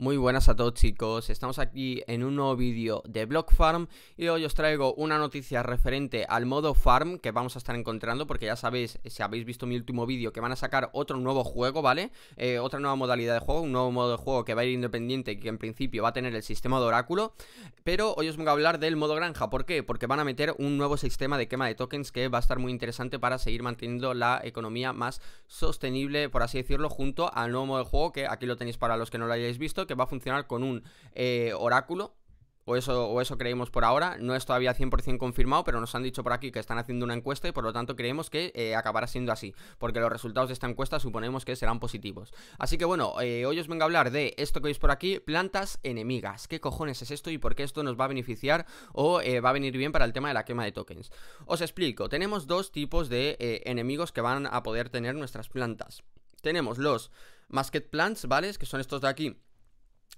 Muy buenas a todos chicos, estamos aquí en un nuevo vídeo de Block Farm y hoy os traigo una noticia referente al modo farm que vamos a estar encontrando porque ya sabéis, si habéis visto mi último vídeo, que van a sacar otro nuevo juego, ¿vale? Eh, otra nueva modalidad de juego, un nuevo modo de juego que va a ir independiente y que en principio va a tener el sistema de oráculo, pero hoy os voy a hablar del modo granja, ¿por qué? Porque van a meter un nuevo sistema de quema de tokens que va a estar muy interesante para seguir manteniendo la economía más sostenible, por así decirlo, junto al nuevo modo de juego que aquí lo tenéis para los que no lo hayáis visto, que va a funcionar con un eh, oráculo, o eso, o eso creemos por ahora. No es todavía 100% confirmado, pero nos han dicho por aquí que están haciendo una encuesta y por lo tanto creemos que eh, acabará siendo así, porque los resultados de esta encuesta suponemos que serán positivos. Así que bueno, eh, hoy os vengo a hablar de esto que veis por aquí, plantas enemigas. ¿Qué cojones es esto y por qué esto nos va a beneficiar o va a venir bien para el tema de la quema de tokens? Os explico, tenemos dos tipos de enemigos que van a poder tener nuestras plantas. Tenemos los masket Plants, ¿vale? Que son estos de aquí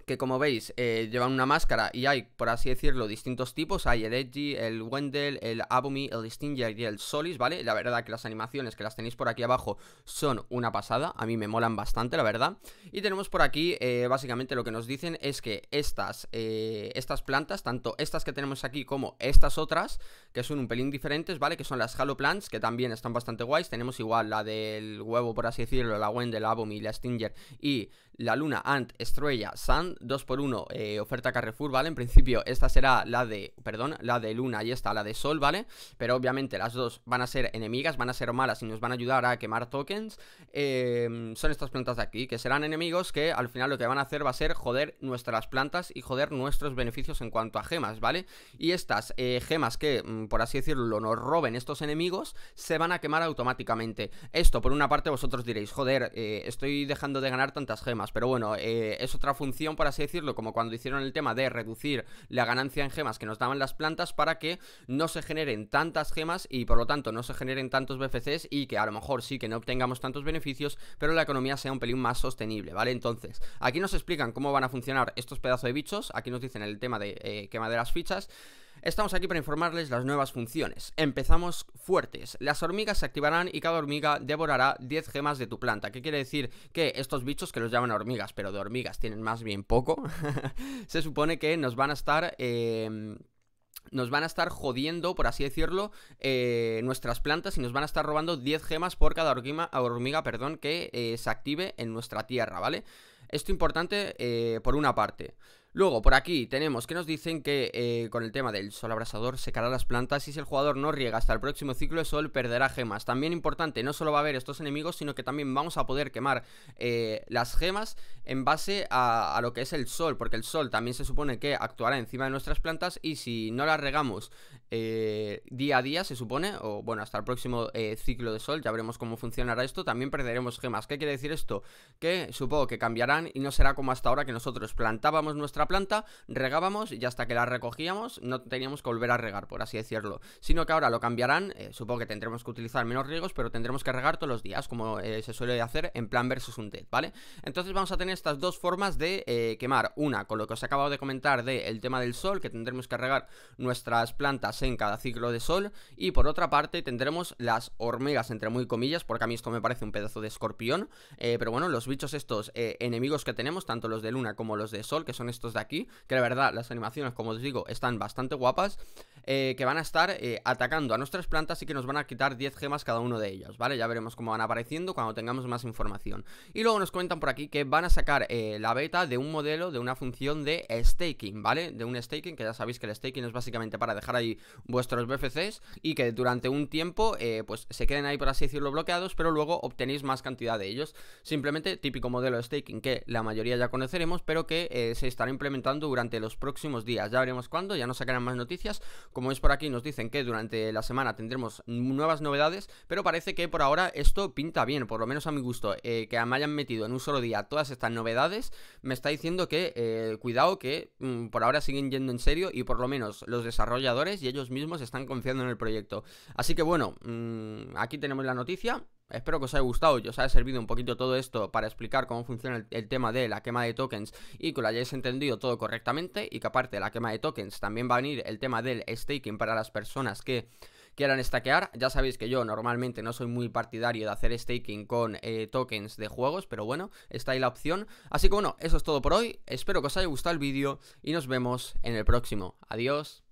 que como veis eh, llevan una máscara y hay, por así decirlo, distintos tipos. Hay el Edgy, el Wendell, el Abumi, el Stinger y el Solis, ¿vale? La verdad que las animaciones que las tenéis por aquí abajo son una pasada, a mí me molan bastante, la verdad. Y tenemos por aquí, eh, básicamente lo que nos dicen es que estas, eh, estas plantas, tanto estas que tenemos aquí como estas otras, que son un pelín diferentes, ¿vale? Que son las Halo Plants, que también están bastante guays. Tenemos igual la del huevo, por así decirlo, la Wendell, la Abumi, la Stinger y la Luna Ant Estrella Sand 2x1 eh, oferta Carrefour, ¿vale? En principio esta será la de, perdón, la de Luna y esta la de Sol, ¿vale? Pero obviamente las dos van a ser enemigas, van a ser malas y nos van a ayudar a quemar tokens. Em, son estas plantas de aquí, que serán enemigos que al final lo que van a hacer va a ser joder nuestras plantas y joder nuestros beneficios en cuanto a gemas, ¿vale? Y estas eh, gemas que, mm, por así decirlo, nos roben estos enemigos, se van a quemar automáticamente. Esto, por una parte, vosotros diréis, joder, eh, estoy dejando de ganar tantas gemas, pero bueno, es otra función por así decirlo, como cuando hicieron el tema de reducir la ganancia en gemas que nos daban las plantas para que no se generen tantas gemas y por lo tanto no se generen tantos BFCs y que a lo mejor sí que no obtengamos tantos beneficios, pero la economía sea un pelín más sostenible, ¿vale? Entonces, aquí nos explican cómo van a funcionar estos pedazos de bichos, aquí nos dicen el tema de eh, quema de las fichas, Estamos aquí para informarles las nuevas funciones. Empezamos fuertes. Las hormigas se activarán y cada hormiga devorará 10 gemas de tu planta. ¿Qué quiere decir? Que estos bichos que los llaman hormigas, pero de hormigas tienen más bien poco, se supone que nos van a estar... Em, nos van a estar jodiendo, por así decirlo, eh, nuestras plantas y nos van a estar robando 10 gemas por cada hormiga, hormiga perdón, que eh, se active en nuestra tierra, ¿vale? Esto importante eh, por una parte. Luego, por aquí tenemos que nos dicen que eh, con el tema del sol abrasador secará las plantas y si el jugador no riega hasta el próximo ciclo de sol perderá gemas. También importante, no solo va a haber estos enemigos, sino que también vamos a poder quemar eh, las gemas en base a, a, lo que es el sol, porque el sol también se supone que actuará encima de nuestras plantas y si no las regamos eh, día a día, se supone, o bueno, hasta el próximo eh, ciclo de sol, ya veremos cómo funcionará esto, también perderemos gemas. ¿Qué quiere decir esto? Que supongo que cambiarán y no será como hasta ahora que nosotros plantábamos nuestra planta, regábamos y hasta que la recogíamos no teníamos que volver a regar, por así decirlo. Sino que ahora lo cambiarán, eh, supongo que tendremos que utilizar menos riegos, pero tendremos que regar todos los días, como se suele hacer en plan versus un TED, ¿vale? Entonces vamos a tener estas dos formas de quemar. Una, con lo que os he acabado de comentar del tema del sol, que tendremos que regar nuestras plantas en cada ciclo de sol y por otra parte tendremos las hormigas entre muy comillas porque a mí esto me parece un pedazo de escorpión eh, pero bueno los bichos estos eh, enemigos que tenemos tanto los de luna como los de sol que son estos de aquí que la verdad las animaciones como os digo están bastante guapas eh, que van a estar eh, atacando a nuestras plantas y que nos van a quitar 10 gemas cada uno de ellos ¿vale? Ya veremos cómo van apareciendo cuando tengamos más información. Y luego nos comentan por aquí que van a sacar eh, la beta de un modelo, de una función de staking, ¿vale? De un staking, que ya sabéis que el staking es básicamente para dejar ahí vuestros BFCs y que durante un tiempo, pues se queden ahí, por así decirlo, bloqueados, pero luego obtenéis más cantidad de ellos. Simplemente típico modelo de staking que la mayoría ya conoceremos, pero que se estará implementando durante los próximos días. Ya veremos cuándo, ya nos sacarán más noticias como es por aquí, nos dicen que durante la semana tendremos nuevas novedades, pero parece que por ahora esto pinta bien, por lo menos a mi gusto. Eh, que me hayan metido en un solo día todas estas novedades, me está diciendo que eh, cuidado que mm, por ahora siguen yendo en serio y por lo menos los desarrolladores y ellos mismos están confiando en el proyecto. Así que bueno, mm, aquí tenemos la noticia. Espero que os haya gustado y os haya servido un poquito todo esto para explicar cómo funciona el, tema de la quema de tokens y que lo hayáis entendido todo correctamente y que aparte de la quema de tokens también va a venir el tema del staking para las personas que quieran stakear. Ya sabéis que yo normalmente no soy muy partidario de hacer staking con eh, tokens de juegos, pero bueno, está ahí la opción. Así que bueno, eso es todo por hoy. Espero que os haya gustado el vídeo y nos vemos en el próximo. Adiós.